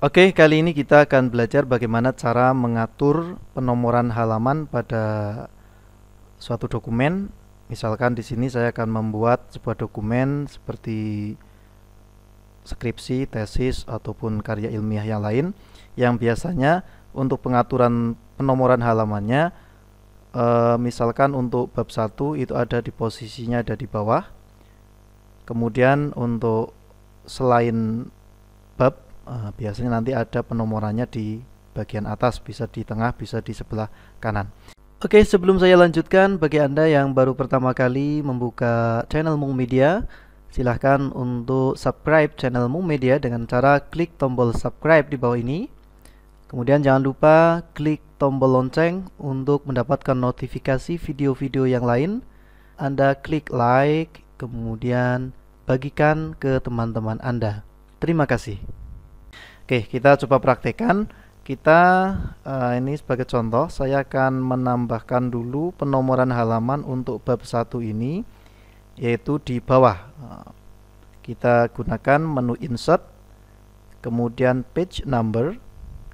Oke, kali ini kita akan belajar bagaimana cara mengatur penomoran halaman pada suatu dokumen. Misalkan di sini saya akan membuat sebuah dokumen seperti skripsi, tesis, ataupun karya ilmiah yang lain yang biasanya untuk pengaturan penomoran halamannya eh, misalkan untuk bab 1 itu ada di posisinya ada di bawah. Kemudian untuk selain bab Eh, biasanya nanti ada penomorannya di bagian atas bisa di tengah bisa di sebelah kanan Oke, sebelum saya lanjutkan, bagi Anda yang baru pertama kali membuka channel Mung Media, silahkan untuk subscribe channel Mung Media dengan cara klik tombol subscribe di bawah ini. Kemudian jangan lupa klik tombol lonceng untuk mendapatkan notifikasi video-video yang lain. Anda klik like, kemudian bagikan ke teman-teman Anda. Terima kasih. Oke, kita coba praktekkan. Kita uh, ini sebagai contoh, saya akan menambahkan dulu penomoran halaman untuk bab satu ini yaitu di bawah. Eh, kita gunakan menu insert, kemudian page number,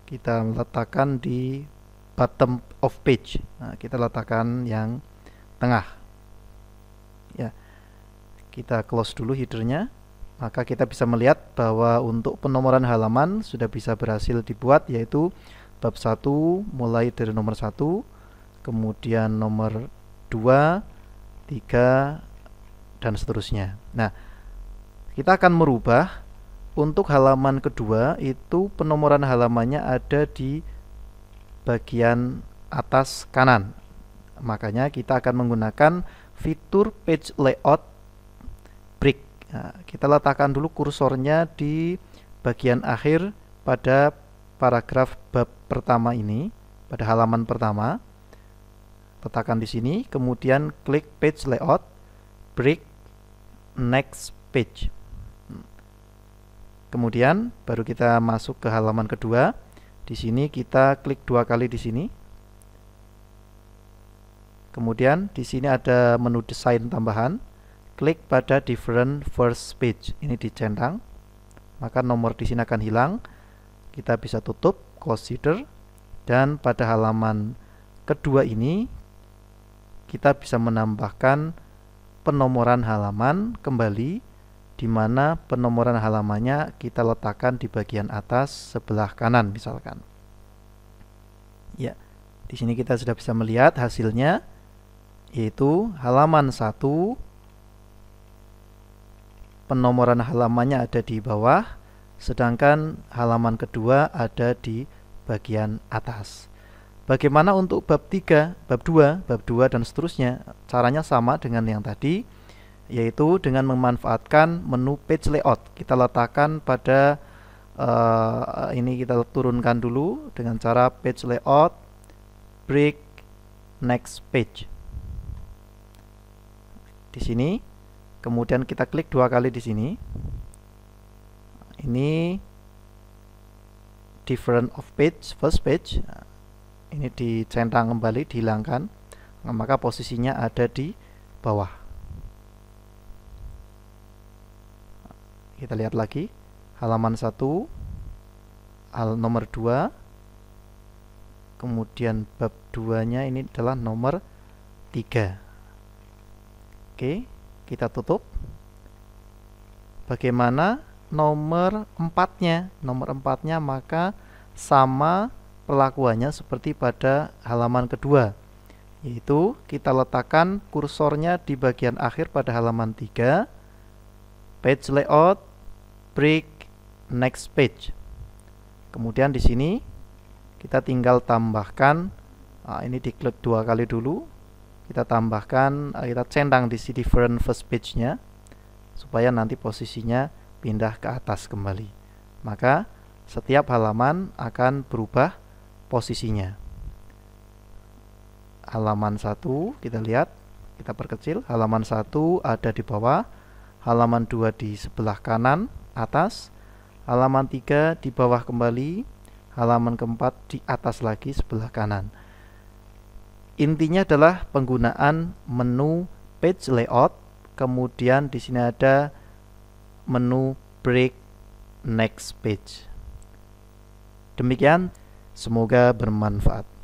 kita letakkan di bottom of page. Nah, kita letakkan yang tengah. Ya. Kita close dulu hidernya maka kita bisa melihat bahwa untuk penomoran halaman sudah bisa berhasil dibuat yaitu bab 1 mulai dari nomor 1 kemudian nomor 2 3 dan seterusnya nah kita akan merubah untuk halaman kedua itu penomoran halamannya ada di bagian atas kanan makanya kita akan menggunakan fitur page layout Nah, kita letakkan dulu kursornya di bagian akhir pada paragraf bab pertama ini, pada halaman pertama. Letakkan di sini, kemudian klik page layout, break next page. Kemudian baru kita masuk ke halaman kedua. Di sini kita klik dua kali di sini. Kemudian di sini ada menu desain tambahan klik pada different first page ini dicentang maka nomor di sini akan hilang kita bisa tutup consider dan pada halaman kedua ini kita bisa menambahkan penomoran halaman kembali di mana penomoran halamannya kita letakkan di bagian atas sebelah kanan misalkan ya di sini kita sudah bisa melihat hasilnya yaitu halaman 1 penomoran halamannya ada di bawah, sedangkan halaman kedua ada di bagian atas. Bagaimana untuk bab 3, bab 2, bab 2 dan seterusnya? Caranya sama dengan yang tadi, yaitu dengan memanfaatkan menu page layout. Kita letakkan pada uh, ini kita turunkan dulu dengan cara page layout break next page. Di sini kemudian kita klik dua kali di sini ini different of page first page ini dicentang kembali dihilangkan maka posisinya ada di bawah kita lihat lagi halaman satu hal nomor dua kemudian bab 2 nya ini adalah nomor 3 oke okay kita tutup bagaimana nomor empatnya nomor empatnya maka sama perlakuannya seperti pada halaman kedua yaitu kita letakkan kursornya di bagian akhir pada halaman 3 page layout break next page kemudian di sini kita tinggal tambahkan nah ini diklik dua kali dulu kita tambahkan eh, kita centang di sini different first page-nya supaya nanti posisinya pindah ke atas kembali. Maka setiap halaman akan berubah posisinya. Halaman satu kita lihat, kita perkecil, halaman satu ada di bawah, halaman dua di sebelah kanan atas, halaman tiga di bawah kembali, halaman keempat di atas lagi sebelah kanan. Intinya adalah penggunaan menu page layout, kemudian di sini ada menu break next page. Demikian, semoga bermanfaat.